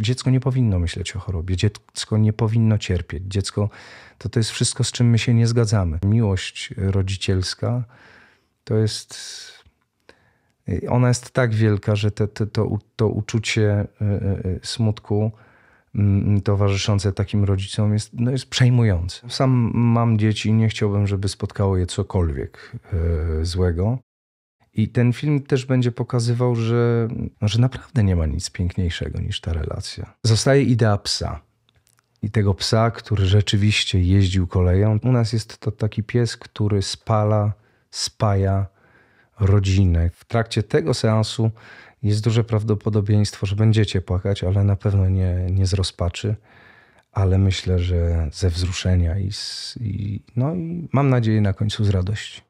Dziecko nie powinno myśleć o chorobie, dziecko nie powinno cierpieć. Dziecko to, to jest wszystko, z czym my się nie zgadzamy. Miłość rodzicielska to jest. Ona jest tak wielka, że te, te, to, to uczucie e, e, smutku mm, mm, towarzyszące takim rodzicom jest, no jest przejmujące. Sam mam dzieci i nie chciałbym, żeby spotkało je cokolwiek e, złego. I ten film też będzie pokazywał, że, no, że naprawdę nie ma nic piękniejszego niż ta relacja. Zostaje idea psa. I tego psa, który rzeczywiście jeździł koleją. U nas jest to taki pies, który spala, spaja rodzinę. W trakcie tego seansu jest duże prawdopodobieństwo, że będziecie płakać, ale na pewno nie, nie z rozpaczy, ale myślę, że ze wzruszenia i, z, i no i mam nadzieję na końcu z radości.